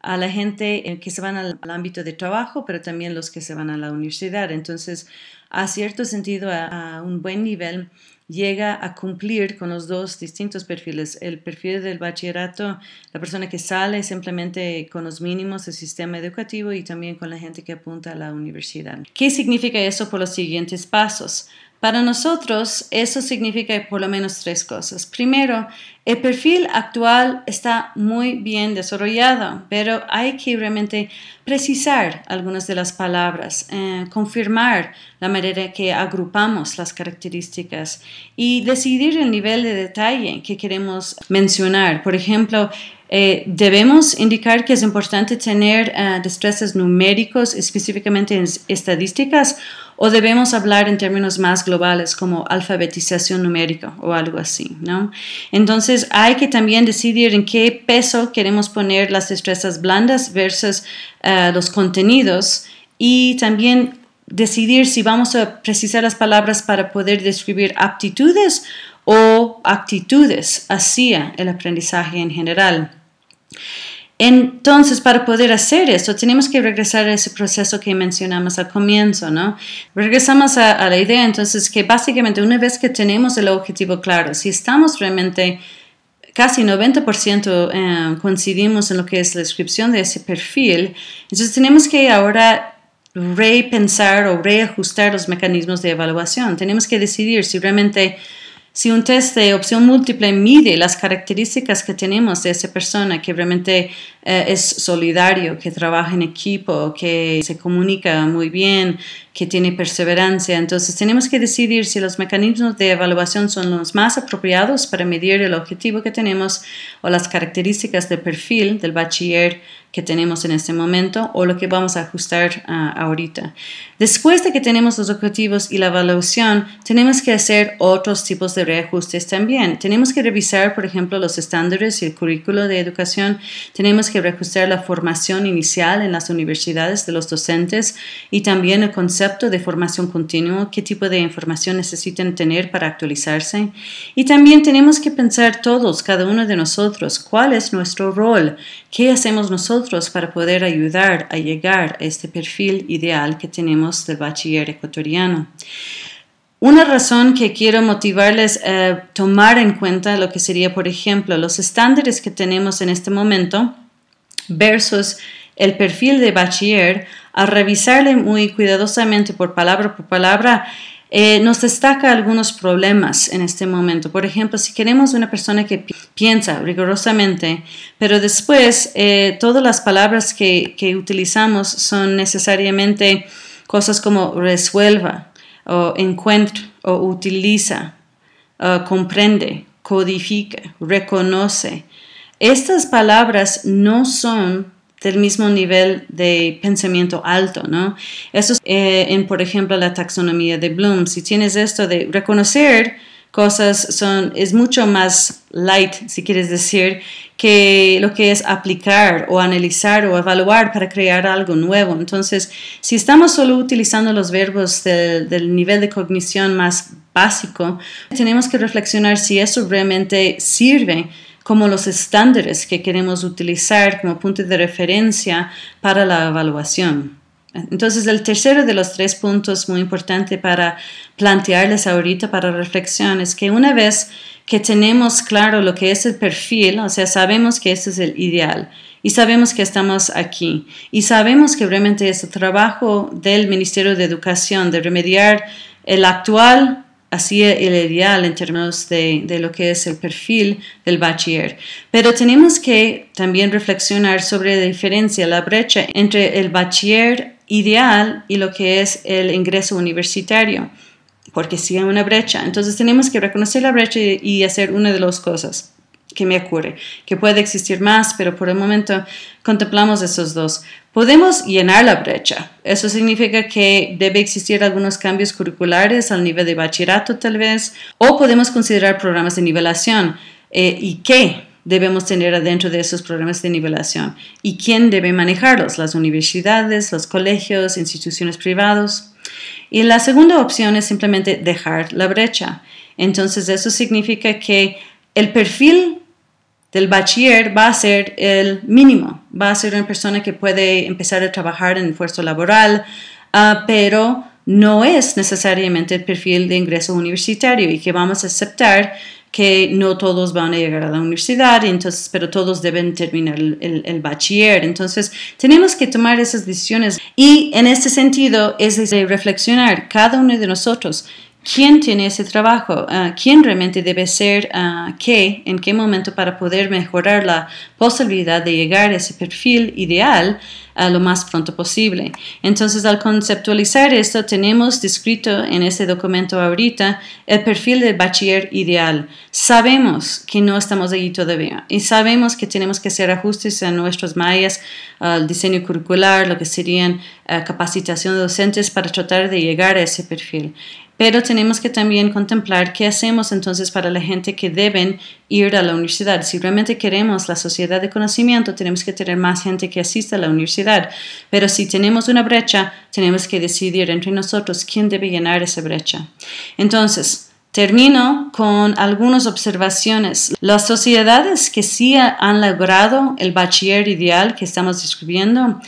a la gente eh, que se van al, ámbito de trabajo, pero también los que se van a la universidad. Entonces, a cierto sentido, a un buen nivel, llega a cumplir con los dos distintos perfiles. El perfil del bachillerato, la persona que sale simplemente con los mínimos del sistema educativo y también con la gente que apunta a la universidad. ¿Qué significa eso por los siguientes pasos? Para nosotros eso significa por lo menos tres cosas. Primero, el perfil actual está muy bien desarrollado, pero hay que realmente precisar algunas de las palabras, eh, confirmar la manera que agrupamos las características y decidir el nivel de detalle que queremos mencionar. Por ejemplo, eh, debemos indicar que es importante tener eh, destrezas numéricos, específicamente en estadísticas, o debemos hablar en términos más globales como alfabetización numérica o algo así, ¿no? Entonces hay que también decidir en qué peso queremos poner las destrezas blandas versus eh, los contenidos y también decidir si vamos a precisar las palabras para poder describir aptitudes o actitudes hacia el aprendizaje en general. Entonces, para poder hacer esto, tenemos que regresar a ese proceso que mencionamos al comienzo, ¿no? Regresamos a, la idea, entonces, que básicamente una vez que tenemos el objetivo claro, si estamos realmente casi 90% eh, coincidimos en lo que es la descripción de ese perfil, entonces tenemos que ahora repensar o reajustar los mecanismos de evaluación. Tenemos que decidir si realmente si un test de opción múltiple mide las características que tenemos de esa persona, que realmente eh, es solidario, que trabaja en equipo, que se comunica muy bien, que tiene perseverancia. Entonces tenemos que decidir si los mecanismos de evaluación son los más apropiados para medir el objetivo que tenemos o las características del perfil del bachiller que tenemos en este momento o lo que vamos a ajustar ah, ahorita. Después de que tenemos los objetivos y la evaluación, tenemos que hacer otros tipos de reajustes también. Tenemos que revisar, por ejemplo, los estándares y el currículo de educación. Tenemos que la formación inicial en las universidades de los docentes y también el concepto de formación continua, qué tipo de información necesitan tener para actualizarse. Y también tenemos que pensar todos, cada uno de nosotros, cuál es nuestro rol, qué hacemos nosotros para poder ayudar a llegar a este perfil ideal que tenemos del bachiller ecuatoriano. Una razón que quiero motivarles a tomar en cuenta lo que sería, por ejemplo, los estándares que tenemos en este momento versus el perfil de Bachiller, al revisarle muy cuidadosamente por palabra por palabra, eh, nos destaca algunos problemas en este momento. Por ejemplo, si queremos una persona que piensa rigurosamente, pero después eh, todas las palabras que, utilizamos son necesariamente cosas como resuelva o encuentra o utiliza, comprende, codifica, reconoce, estas palabras no son del mismo nivel de pensamiento alto, ¿no? Eso es eh, en, por ejemplo, la taxonomía de Bloom. Si tienes esto de reconocer cosas son, es mucho más light, si quieres decir, que lo que es aplicar o analizar o evaluar para crear algo nuevo. Entonces, si estamos solo utilizando los verbos del nivel de cognición más básico, tenemos que reflexionar si eso realmente sirve como los estándares que queremos utilizar como punto de referencia para la evaluación. Entonces, el tercero de los tres puntos muy importante para plantearles ahorita para reflexión es que una vez que tenemos claro lo que es el perfil, o sea, sabemos que ese es el ideal y sabemos que estamos aquí y sabemos que realmente es este el trabajo del Ministerio de Educación de remediar el actual así el ideal en términos de, lo que es el perfil del bachiller. Pero tenemos que también reflexionar sobre la diferencia, la brecha entre el bachiller ideal y lo que es el ingreso universitario, porque sí hay una brecha. Entonces tenemos que reconocer la brecha y hacer una de las cosas que me ocurre, que puede existir más, pero por el momento contemplamos esos dos. Podemos llenar la brecha. Eso significa que debe existir algunos cambios curriculares al nivel de bachillerato tal vez, o podemos considerar programas de nivelación. Eh, ¿Y qué debemos tener adentro de esos programas de nivelación? ¿Y quién debe manejarlos? ¿Las universidades, los colegios, instituciones privadas? Y la segunda opción es simplemente dejar la brecha. Entonces eso significa que el perfil del bachiller va a ser el mínimo va a ser una persona que puede empezar a trabajar en el esfuerzo laboral, ah, pero no es necesariamente el perfil de ingreso universitario y que vamos a aceptar que no todos van a llegar a la universidad, entonces, pero todos deben terminar el, bachiller. Entonces, tenemos que tomar esas decisiones y en este sentido es reflexionar cada uno de nosotros quién tiene ese trabajo, ah, quién realmente debe ser ah, qué, en qué momento para poder mejorar la posibilidad de llegar a ese perfil ideal ah, lo más pronto posible. Entonces, al conceptualizar esto, tenemos descrito en este documento ahorita el perfil del bachiller ideal. Sabemos que no estamos allí todavía y sabemos que tenemos que hacer ajustes en nuestros mallas, al diseño curricular, lo que serían capacitación de docentes para tratar de llegar a ese perfil. Pero tenemos que también contemplar qué hacemos entonces para la gente que deben ir a la universidad. Si realmente queremos la sociedad de conocimiento, tenemos que tener más gente que asista a la universidad. Pero si tenemos una brecha, tenemos que decidir entre nosotros quién debe llenar esa brecha. Entonces, Termino con algunas observaciones. Las sociedades que sí han logrado el bachiller ideal que estamos describiendo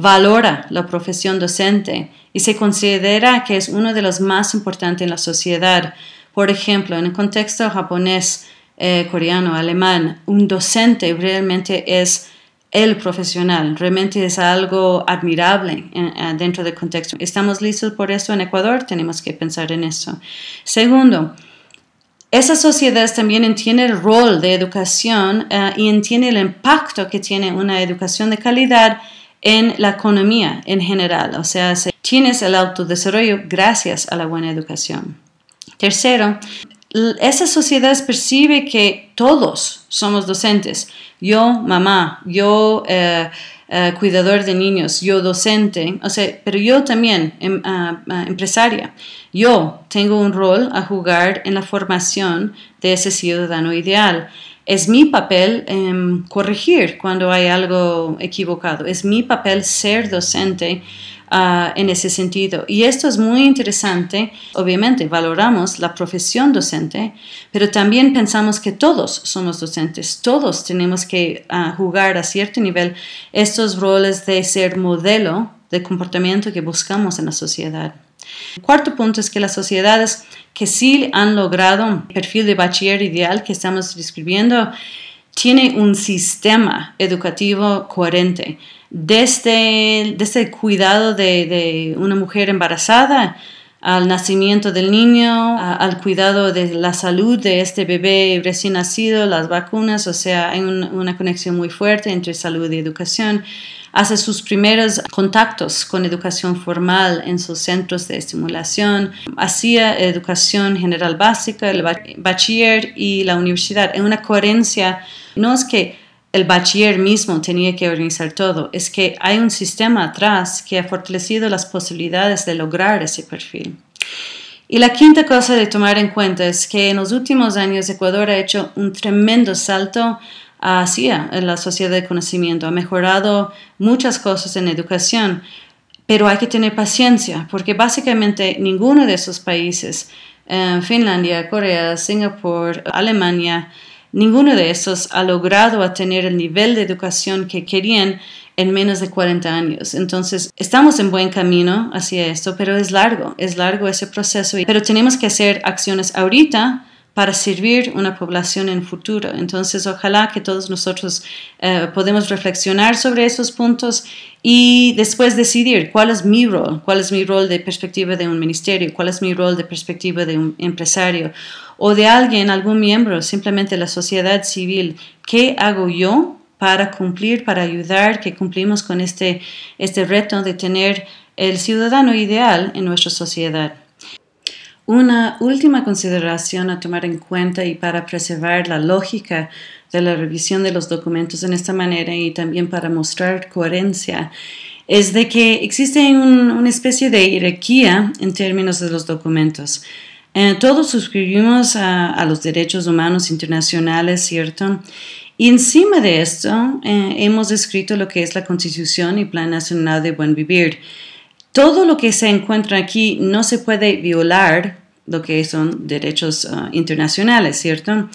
valora la profesión docente y se considera que es uno de los más importantes en la sociedad. Por ejemplo, en el contexto japonés, eh, coreano, alemán, un docente realmente es el profesional, realmente es algo admirable eh, dentro del contexto. ¿Estamos listos por eso en Ecuador? Tenemos que pensar en eso. Segundo, esa sociedad también entiende el rol de educación eh, y entiende el impacto que tiene una educación de calidad en la economía en general, o sea, tienes el autodesarrollo gracias a la buena educación. Tercero, esa sociedad percibe que todos somos docentes. Yo, mamá, yo, eh, eh, cuidador de niños, yo, docente, o sea, pero yo también, em, ah, ah, empresaria, yo tengo un rol a jugar en la formación de ese ciudadano ideal. Es mi papel em, corregir cuando hay algo equivocado, es mi papel ser docente ah, en ese sentido. Y esto es muy interesante, obviamente valoramos la profesión docente, pero también pensamos que todos somos docentes, todos tenemos que ah, jugar a cierto nivel estos roles de ser modelo de comportamiento que buscamos en la sociedad. Cuarto punto es que las sociedades que sí han logrado el perfil de bachiller ideal que estamos describiendo tiene un sistema educativo coherente. Desde, desde el cuidado de una mujer embarazada al nacimiento del niño, al cuidado de la salud de este bebé recién nacido, las vacunas, o sea, hay una conexión muy fuerte entre salud y educación. Hace sus primeros contactos con educación formal en sus centros de estimulación, hacía educación general básica, el bachiller y la universidad. En una coherencia, no es que el bachiller mismo tenía que organizar todo, es que hay un sistema atrás que ha fortalecido las posibilidades de lograr ese perfil. Y la quinta cosa de tomar en cuenta es que en los últimos años Ecuador ha hecho un tremendo salto hacia la sociedad de conocimiento, ha mejorado muchas cosas en educación, pero hay que tener paciencia porque básicamente ninguno de esos países, eh, Finlandia, Corea, Singapur, Alemania, Ninguno de esos ha logrado tener el nivel de educación que querían en menos de 40 años. Entonces, estamos en buen camino hacia esto, pero es largo, es largo ese proceso, pero tenemos que hacer acciones ahorita para servir una población en futuro. Entonces, ojalá que todos nosotros eh, podemos reflexionar sobre esos puntos y después decidir cuál es mi rol, cuál es mi rol de perspectiva de un ministerio, cuál es mi rol de perspectiva de un empresario o de alguien, algún miembro, simplemente la sociedad civil. ¿Qué hago yo para cumplir, para ayudar, que cumplimos con este, este reto de tener el ciudadano ideal en nuestra sociedad? Una última consideración a tomar en cuenta y para preservar la lógica de la revisión de los documentos en esta manera y también para mostrar coherencia es de que existe una especie de jerarquía en términos de los documentos. Eh, todos suscribimos a, los derechos humanos internacionales, ¿cierto? Y encima de esto eh, hemos escrito lo que es la Constitución y Plan Nacional de Buen Vivir. Todo lo que se encuentra aquí no se puede violar lo que son derechos ah, internacionales, ¿cierto?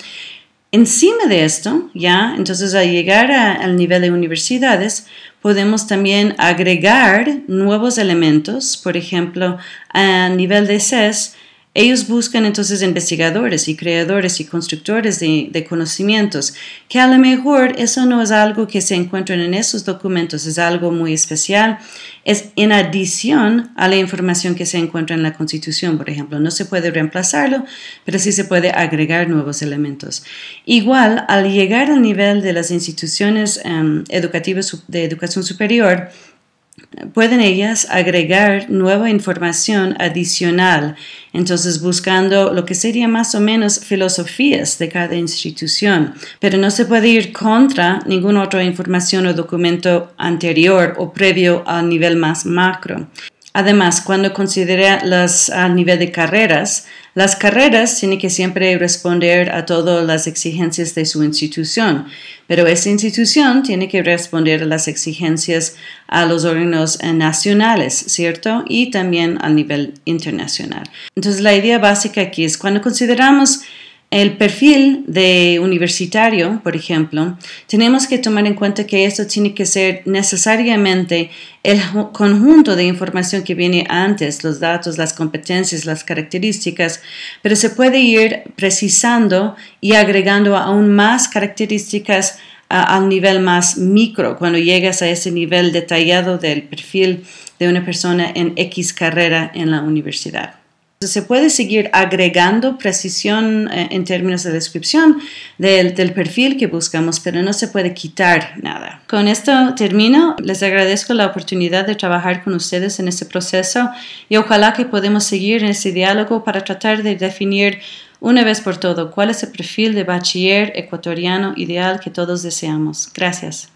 Encima de esto, ya, entonces al llegar al nivel de universidades, podemos también agregar nuevos elementos, por ejemplo, a nivel de CES, ellos buscan entonces investigadores y creadores y constructores de, conocimientos, que a lo mejor eso no es algo que se encuentran en esos documentos, es algo muy especial es en adición a la información que se encuentra en la Constitución, por ejemplo. No se puede reemplazarlo, pero sí se puede agregar nuevos elementos. Igual, al llegar al nivel de las instituciones em, educativas de educación superior, pueden ellas agregar nueva información adicional, entonces buscando lo que sería más o menos filosofías de cada institución, pero no se puede ir contra ninguna otra información o documento anterior o previo al nivel más macro. Además, cuando considera las a nivel de carreras, las carreras tienen que siempre responder a todas las exigencias de su institución, pero esa institución tiene que responder a las exigencias a los órganos eh, nacionales, ¿cierto? Y también a nivel internacional. Entonces, la idea básica aquí es cuando consideramos el perfil de universitario, por ejemplo, tenemos que tomar en cuenta que esto tiene que ser necesariamente el conjunto de información que viene antes, los datos, las competencias, las características, pero se puede ir precisando y agregando aún más características al nivel más micro, cuando llegas a ese nivel detallado del perfil de una persona en X carrera en la universidad. Se puede seguir agregando precisión eh, en términos de descripción del, perfil que buscamos, pero no se puede quitar nada. Con esto termino. Les agradezco la oportunidad de trabajar con ustedes en este proceso y ojalá que podamos seguir en ese diálogo para tratar de definir una vez por todo cuál es el perfil de bachiller ecuatoriano ideal que todos deseamos. Gracias.